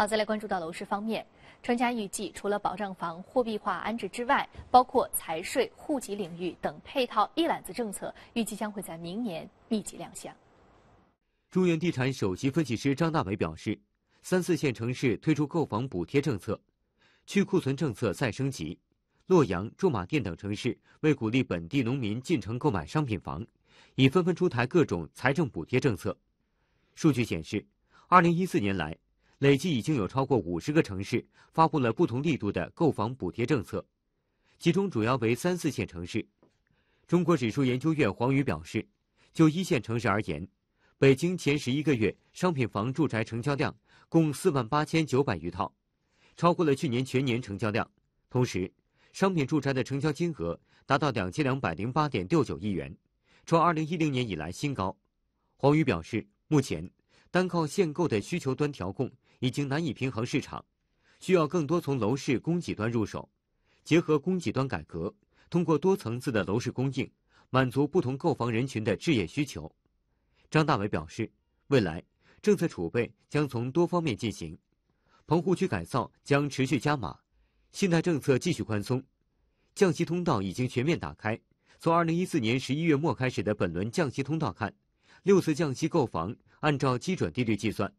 好，再来关注到楼市方面，专家预计，除了保障房货币化安置之外，包括财税、户籍领域等配套一揽子政策，预计将会在明年密集亮相。中原地产首席分析师张大伟表示，三四线城市推出购房补贴政策，去库存政策再升级。洛阳、驻马店等城市为鼓励本地农民进城购买商品房，已纷纷出台各种财政补贴政策。数据显示，二零一四年来。累计已经有超过五十个城市发布了不同力度的购房补贴政策，其中主要为三四线城市。中国指数研究院黄宇表示，就一线城市而言，北京前十一个月商品房住宅成交量共四万八千九百余套，超过了去年全年成交量。同时，商品住宅的成交金额达到两千两百零八点六九亿元，创二零一零年以来新高。黄宇表示，目前单靠限购的需求端调控。已经难以平衡市场，需要更多从楼市供给端入手，结合供给端改革，通过多层次的楼市供应，满足不同购房人群的置业需求。张大伟表示，未来政策储备将从多方面进行，棚户区改造将持续加码，信贷政策继续宽松，降息通道已经全面打开。从二零一四年十一月末开始的本轮降息通道看，六次降息购房按照基准利率计算。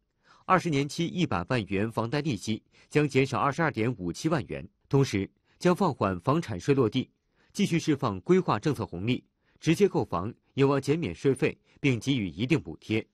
二十年期一百万元房贷利息将减少二十二点五七万元，同时将放缓房产税落地，继续释放规划政策红利，直接购房有望减免税费，并给予一定补贴。